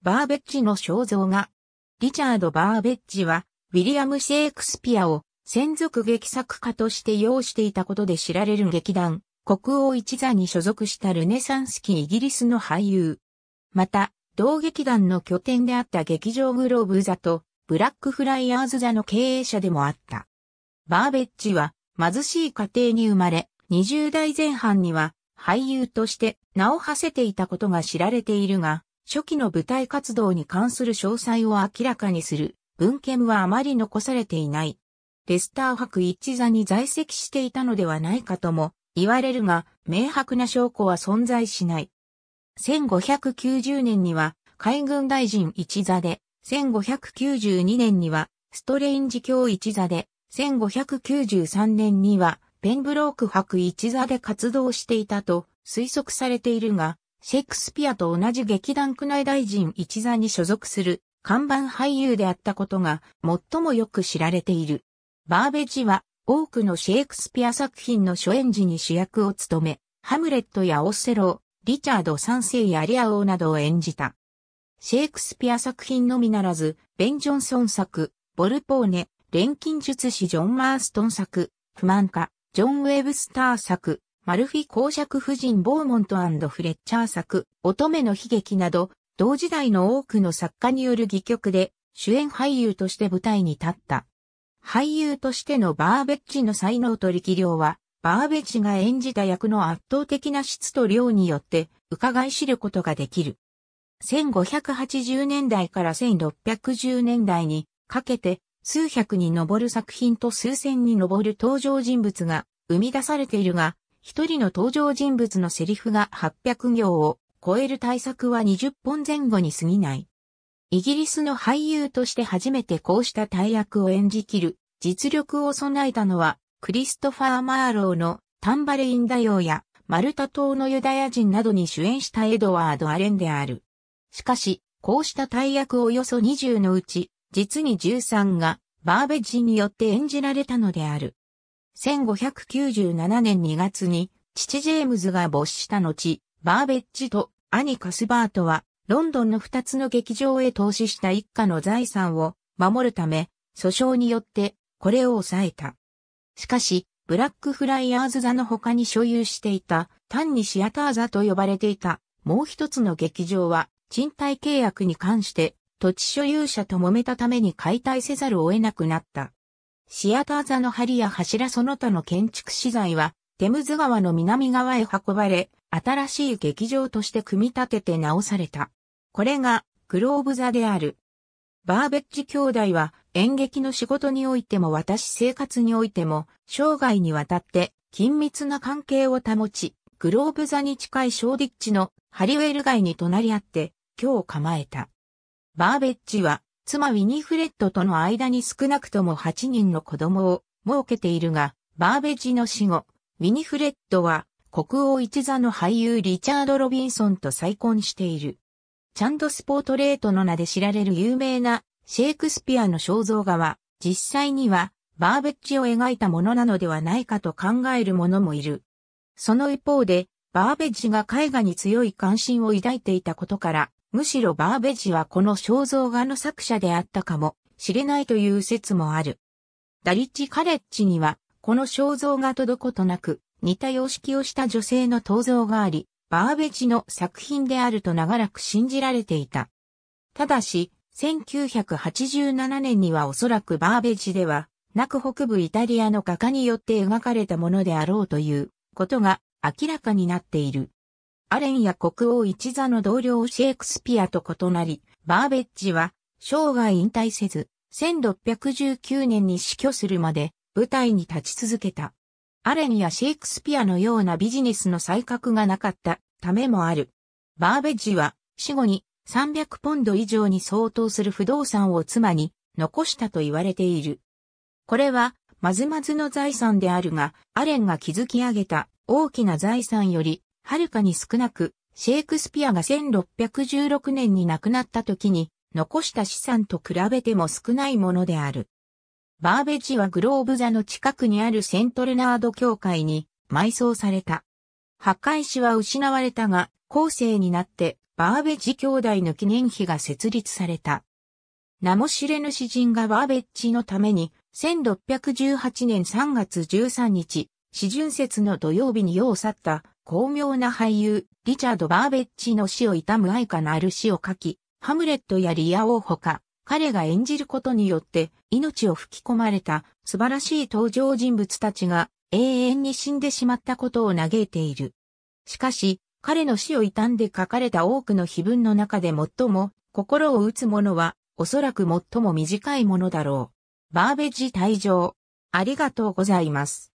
バーベッジの肖像画。リチャード・バーベッジは、ウィリアム・シェイクスピアを専属劇作家として擁していたことで知られる劇団、国王一座に所属したルネサンス期イギリスの俳優。また、同劇団の拠点であった劇場グローブ座と、ブラックフライヤーズ座の経営者でもあった。バーベッジは、貧しい家庭に生まれ、20代前半には、俳優として名を馳せていたことが知られているが、初期の部隊活動に関する詳細を明らかにする文献はあまり残されていない。レスター博一座に在籍していたのではないかとも言われるが、明白な証拠は存在しない。1590年には海軍大臣一座で、1592年にはストレインジ教一座で、1593年にはペンブローク博一座で活動していたと推測されているが、シェイクスピアと同じ劇団区内大臣一座に所属する看板俳優であったことが最もよく知られている。バーベジは多くのシェイクスピア作品の初演時に主役を務め、ハムレットやオッセロ、リチャード三世やリア王などを演じた。シェイクスピア作品のみならず、ベン・ジョンソン作、ボルポーネ、錬金術師ジョン・マーストン作、不満家、ジョン・ウェブスター作、マルフィ公爵夫人ボーモントフレッチャー作、乙女の悲劇など、同時代の多くの作家による戯曲で、主演俳優として舞台に立った。俳優としてのバーベッジの才能と力量は、バーベッジが演じた役の圧倒的な質と量によって、伺い知ることができる。1580年代から1610年代にかけて、数百に上る作品と数千に上る登場人物が生み出されているが、一人の登場人物のセリフが800行を超える大作は20本前後に過ぎない。イギリスの俳優として初めてこうした大役を演じきる実力を備えたのはクリストファー・マーローのタンバレインダヨーやマルタ島のユダヤ人などに主演したエドワード・アレンである。しかし、こうした大役およそ20のうち、実に13がバーベッジによって演じられたのである。1597年2月に父ジェームズが没した後、バーベッジと兄カスバートはロンドンの2つの劇場へ投資した一家の財産を守るため、訴訟によってこれを抑えた。しかし、ブラックフライヤーズ座の他に所有していた、単にシアター座と呼ばれていた、もう一つの劇場は、賃貸契約に関して、土地所有者と揉めたために解体せざるを得なくなった。シアター座の梁や柱その他の建築資材は、テムズ川の南側へ運ばれ、新しい劇場として組み立てて直された。これが、グローブ座である。バーベッジ兄弟は演劇の仕事においても私生活においても生涯にわたって緊密な関係を保ち、グローブ座に近い小ディッチのハリウェル街に隣り合って今日構えた。バーベッジは妻ウィニフレッドとの間に少なくとも8人の子供を設けているが、バーベジの死後、ウィニフレッドは国王一座の俳優リチャード・ロビンソンと再婚している。チャンドスポートレートの名で知られる有名なシェイクスピアの肖像画は、実際にはバーベッジを描いたものなのではないかと考える者もいる。その一方で、バーベッジが絵画に強い関心を抱いていたことから、むしろバーベジはこの肖像画の作者であったかもしれないという説もある。ダリッジカレッジには、この肖像画とどことなく、似た様式をした女性の銅像があり、バーベジの作品であると長らく信じられていた。ただし、1987年にはおそらくバーベジでは、なく北部イタリアの画家によって描かれたものであろうということが明らかになっている。アレンや国王一座の同僚シェイクスピアと異なり、バーベッジは生涯引退せず、1619年に死去するまで舞台に立ち続けた。アレンやシェイクスピアのようなビジネスの才覚がなかったためもある。バーベッジは死後に300ポンド以上に相当する不動産を妻に残したと言われている。これはまずまずの財産であるが、アレンが築き上げた大きな財産よりはるかに少なく、シェイクスピアが1616年に亡くなった時に残した資産と比べても少ないものである。バーベジはグローブ座の近くにあるセントレナード教会に埋葬された。破壊石は失われたが、後世になってバーベジ兄弟の記念碑が設立された。名も知れぬ詩人がバーベッジのために、1618年3月13日、詩春節の土曜日に世を去った巧妙な俳優、リチャード・バーベッジの死を悼む愛歌のある死を書き、ハムレットやリア王ほか、彼が演じることによって命を吹き込まれた素晴らしい登場人物たちが永遠に死んでしまったことを嘆いている。しかし、彼の死を悼んで書かれた多くの碑文の中で最も心を打つものはおそらく最も短いものだろう。バーベジ退場。ありがとうございます。